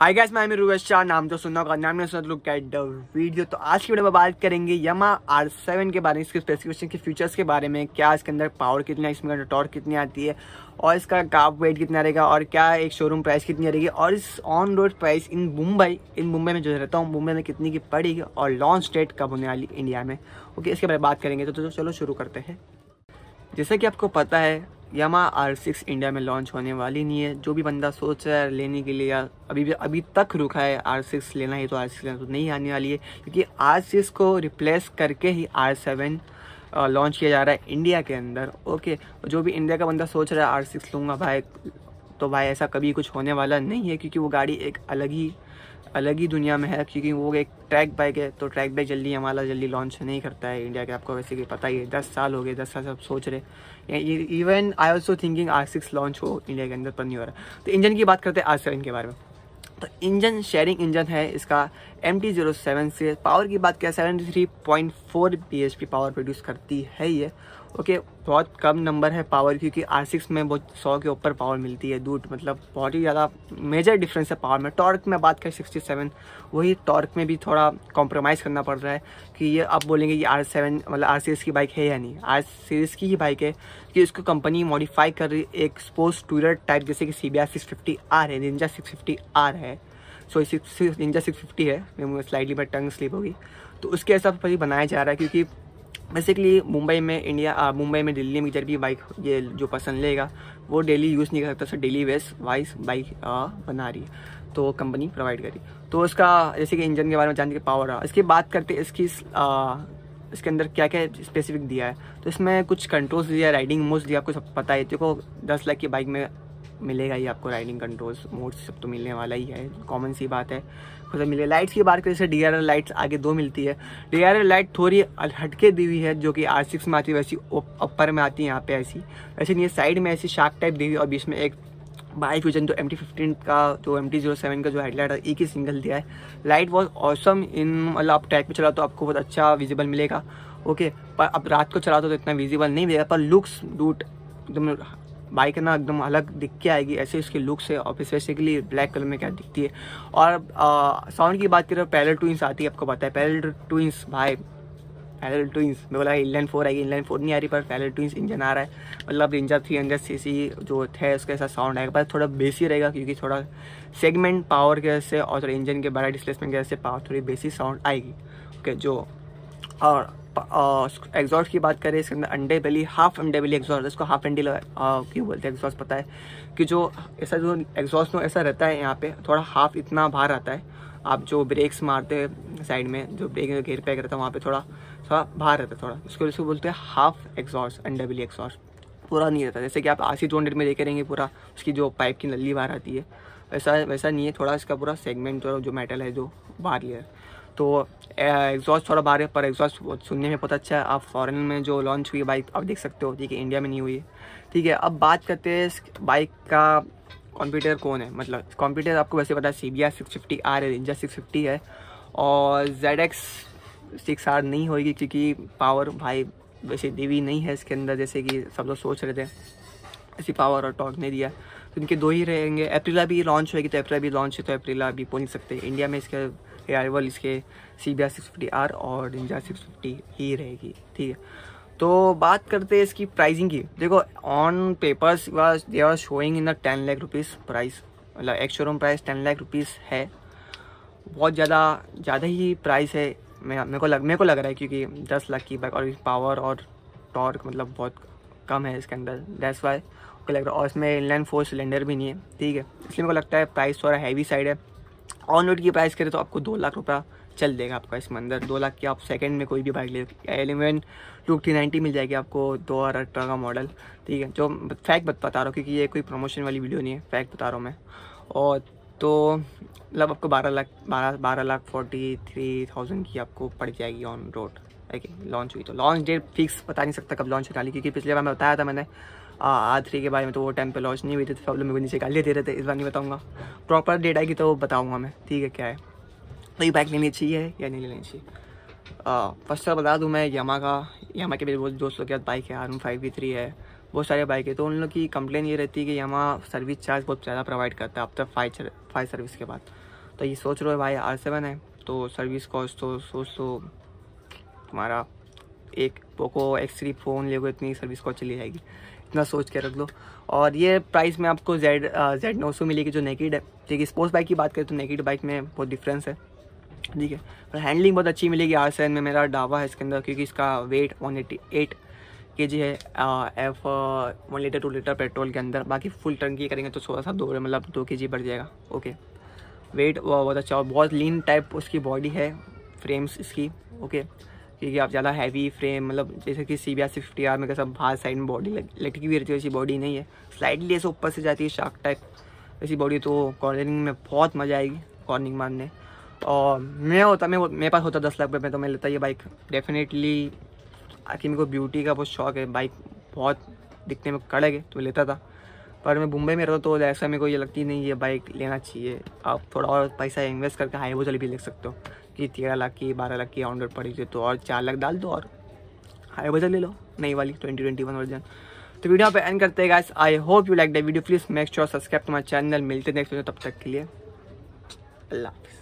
hi guys मैं अमीर शाह नाम तो सुनना होगा नाम ने सुना लुक एट द वीडियो तो आज की वीडियो में बात करेंगे यमा आर सेवन के बारे में इसके स्पेसिफिकेशन के फीचर्स के बारे में क्या इसके अंदर पावर कितना इसमें टॉर्क कितनी आती है और इसका काप वेट कितना रहेगा और क्या एक शोरूम प्राइस कितनी रहेगी और इस on road price in Mumbai in Mumbai में जो रहता हूँ मुंबई में कितनी की पड़ेगी और लॉन्च डेट कब होने वाली इंडिया में ओके इसके बारे में बात करेंगे तो, तो चलो शुरू करते हैं जैसे कि आपको पता है यमा आर सिक्स इंडिया में लॉन्च होने वाली नहीं है जो भी बंदा सोच रहा है लेने के लिए या अभी भी अभी तक रुका है आर सिक्स लेना ही तो आर सिक्स लेना तो नहीं आने वाली है क्योंकि आर सिक्स को रिप्लेस करके ही आर सेवन लॉन्च किया जा रहा है इंडिया के अंदर ओके जो भी इंडिया का बंदा सोच रहा है आर सिक्स लूँगा भाई तो भाई ऐसा कभी कुछ होने वाला नहीं है क्योंकि वो गाड़ी एक अलग ही अलग ही दुनिया में है क्योंकि वो एक ट्रैक बाइक है तो ट्रैक बाइक जल्दी हमारा जल्दी लॉन्च नहीं करता है इंडिया के आपको वैसे कि पता ही है दस साल हो गए दस साल से आप सोच रहे even I also thinking R six launch हो इंडिया के अंदर पर नहीं हो रहा तो इंजन की बात करते हैं आर सेवन के बारे में तो इंजन शेयरिंग इंजन है इसका एम टी जीरो सेवन से पावर की बात करें seventy three point four B H P power produce करती है ये ओके बहुत कम नंबर है पावर क्योंकि आर सिक्स में बहुत सौ के ऊपर पावर मिलती है दूट मतलब बहुत ही ज़्यादा मेजर डिफरेंस है पावर में टॉर्क में बात करें सिक्सटी सेवन वही टॉर्क में भी थोड़ा कॉम्प्रोमाइज़ करना पड़ रहा है कि ये आप बोलेंगे कि आर सेवन मतलब आर सीरीज़ की बाइक है या नहीं आर सीरीज़ की ही बाइक है कि इसको कंपनी मॉडिफाई कर रही एक स्पोर्ट्स टूर टाइप जैसे कि C B R six fifty R है निंजा सिक्स फिफ्टी आर है so six ninja six fifty है स्लाइडली बट टंग स्लिप होगी तो उसके हिसाब से बनाया जा रहा है क्योंकि बेसिकली मुंबई में इंडिया मुंबई में दिल्ली में जब भी बाइक ये जो पसंद लेगा वो डेली यूज़ नहीं कर सकता sir daily base wise bike बना रही है तो कंपनी प्रोवाइड करी तो उसका जैसे कि इंजन के बारे में जानने के पावर रहा इसकी बात करते इसकी आ, इसके अंदर क्या क्या स्पेसिफिक दिया है तो इसमें कुछ कंट्रोल्स दिया राइडिंग मोड्स दिया आपको सब पता है देखो दस लाख की बाइक में मिलेगा ही आपको राइडिंग कंट्रोल्स मोड्स सब तो मिलने वाला ही है कॉमन सी बात है खुद मिले लाइट्स की बात करें जैसे डी लाइट्स आगे दो मिलती है डी लाइट थोड़ी हटके दी हुई है जो कि आर सिक्स में आती है वैसी अपर में आती है यहाँ पे ऐसी वैसे नहीं साइड में ऐसी शार्क टाइप दी हुई और बीच में एक बाई फ्यूजन जो एम टी फिफ्टीन का जो एम टी जीरो सेवन का जो हेडलाइट है एक ही सिंगल दिया है लाइट वॉज ऑसम इन मतलब आप ट्रैक पर चला तो आपको बहुत अच्छा विजिबल मिलेगा ओके पर अब रात को चला तो इतना विजिबल नहीं मिलेगा पर लुक्स डूट एकदम बाइक ना एकदम अलग दिख के आएगी ऐसे उसके लुक से और स्पेसिकली ब्लैक कलर में क्या दिखती है और साउंड की बात करें पैरल टू आती है आपको पता है पैरल टू भाई पैरल टू मैं बोला इनलाइन फोर आएगी इनलाइन फोर नहीं आ रही पर पैरल टू इंजन आ रहा है मतलब engine three hundred C C जो है उसके साथ साउंड आएगा पर थोड़ा बेसी रहेगा क्योंकि थोड़ा सेगमेंट पावर की वजह से और थोड़ा इंजन के बड़ा डिस्प्लेसमेंट की वजह से पावर थोड़ी बेसी साउंड आएगी ओके जो और एग्जॉस्ट की बात करें इसके अंदर अंडे बेली हाफ अंडे बेली एग्जॉस्ट इसको हाफ अंडी क्यों बोलते हैं एग्जॉस्ट पता है कि जो ऐसा जो एग्जॉस्ट में ऐसा रहता है यहाँ पे थोड़ा हाफ इतना बाहर आता है आप जो ब्रेक्स मारते हैं साइड में जो ब्रेक गेयर पैक रहता है वहाँ पे थोड़ा थोड़ा बाहर रहता है थोड़ा उसके इसको बोलते हैं हाफ एग्जॉस्ट अंडे बेली एग्जॉस्ट पूरा नहीं रहता जैसे कि आप आसी टू में देखे रहेंगे पूरा उसकी जो पाइप की नली बाहर आती है वैसा वैसा नहीं है थोड़ा इसका पूरा सेगमेंट जो जो मेटल है जो बाहर लिया तो एग्जॉस्ट थोड़ा बाहर है पर एग्जॉस्ट सुनने में बहुत अच्छा है आप फॉरेन में जो लॉन्च हुई बाइक आप देख सकते हो ठीक है इंडिया में नहीं हुई है ठीक है अब बात करते हैं इस बाइक का कंप्यूटर कौन है मतलब कंप्यूटर आपको वैसे पता है C B R six fifty R है रेंजर सिक्स फिफ्टी है और जेड एक्स सिक्स आर नहीं होगी क्योंकि पावर भाई वैसे देवी नहीं है इसके अंदर जैसे कि सब लोग सोच रहे थे ऐसी पावर और टॉक ने दिया तो इनके दो ही रहेंगे अप्रीला भी लॉन्च होगी तो अप्रीला भी लॉन्च है तो अप्रीला भी पहुँच सकते हैं इंडिया में इसके ए आई वाल इसके C B R six fifty R और निंजा सिक्स फिफ्टी ही रहेगी ठीक है तो बात करते हैं इसकी प्राइसिंग की देखो on papers was they are showing in the ten lakh rupees price मतलब एक showroom price ten lakh rupees है बहुत ज़्यादा ज़्यादा ही प्राइस है मैं मेरे को लग मेरे को लग रहा है क्योंकि दस लाख की बाइक और पावर और टॉर्क मतलब बहुत कम है इसके अंदर दैट्स वाई को लग रहा है और इसमें इनलाइन फोर सिलेंडर भी नहीं है ठीक है इसलिए मेरे को लगता है प्राइस थोड़ा हैवी साइड है ऑन रोड की प्राइस करें तो आपको दो लाख रुपया चल देगा आपका इसमें अंदर दो लाख की आप सेकंड में कोई भी बाइक ले एलिवन टू थ्री नाइन्टी मिल जाएगी आपको दो हज़ार अठारह का मॉडल ठीक है जो फैक्ट बता रहा हूँ क्योंकि ये कोई प्रमोशन वाली वीडियो नहीं है फैक्ट बता रहा हूँ मैं और तो मतलब आपको बारह लाख बारह बारह लाख फोर्टी थ्री थाउजेंड की आपको पड़ जाएगी ऑन रोड ओके लॉन्च हुई तो लॉन्च डेट फिक्स बता नहीं सकता कब लॉन्च होने वाली क्योंकि पिछले बार मैं बताया था मैंने आर थ्री के बारे में तो वो टाइम पे लॉन्च नहीं हुई थी तो सब लोग मेरे को नीचे गालियाँ दे रहे थे इस बार नहीं बताऊँगा प्रॉपर डेट आएगी तो बताऊँगा मैं ठीक है क्या है तो ये बाइक लेनी चाहिए या नहीं लेनी चाहिए फर्स्ट ऑफ बता दूँ मैं यमा का यमा के मेरे बहुत दोस्तों के साथ बाइक है आर फाइव वी थ्री है बहुत सारे बाइक है तो उन लोग की कंप्लेन ये रहती है कि यमा सर्विस चार्ज बहुत ज़्यादा प्रोवाइड करता है आफ्टर फाइव फाइव सर्विस के बाद तो ये सोच रहे हो भाई आर सेवन है तो सर्विस कॉस्ट तो सोच तो तुम्हारा एक पोको एक्स थ्री फ़ोन ले इतनी सर्विस कॉस्ट चली जाएगी इतना सोच के रख लो और ये प्राइस में आपको जेड जेड नौ सौ मिलेगी जो नेकेड है ठीक है स्पोर्ट्स बाइक की बात करें तो नेकेड बाइक में बहुत डिफरेंस है ठीक है और हैंडलिंग बहुत अच्छी मिलेगी आर सेवन में मेरा डावा है इसके अंदर क्योंकि इसका wait one eighty eight K G है एफ one liter two liter petrol के अंदर बाकी फुल टंकी करेंगे तो थोड़ा सा दो मतलब दो के जी बढ़ जाएगा ओके वेट बहुत अच्छा और बहुत लीन टाइप उसकी बॉडी है फ्रेम्स इसकी ओके क्योंकि आप ज़्यादा हैवी फ्रेम मतलब जैसे कि C B R fifty R में सब बाहर साइड में बॉडी लटकी हुई रहती है ऐसी बॉडी नहीं है स्लाइडली ऐसे ऊपर से जाती है शार्क टाइप ऐसी बॉडी तो कॉर्निंग में बहुत मज़ा आएगी कॉर्निंग मारने और मैं होता मैं मेरे पास होता दस लाख रुपये में तो मैं लेता ये बाइक डेफिनेटली आखिर मेरे को ब्यूटी का बहुत शौक है बाइक बहुत दिखने में कड़क है तो लेता था पर मैं मुंबई में रहता तो ऐसा मेरे को ये लगती नहीं ये बाइक लेना चाहिए आप थोड़ा और पैसा इन्वेस्ट करके वो चली भी ले सकते हो ये तेरह लाख की बारह लाख की ऑनरोड पड़ी थी तो और चार लाख डाल दो और हाई बजट ले लो नई वाली ट्वेंटी ट्वेंटी वन वर्जन तो वीडियो पे एंड करते हैं guys I hope you like the video please make sure subscribe to my channel मिलते नेक्स्ट वीडियो तब तक के लिए अल्लाह हाफिज़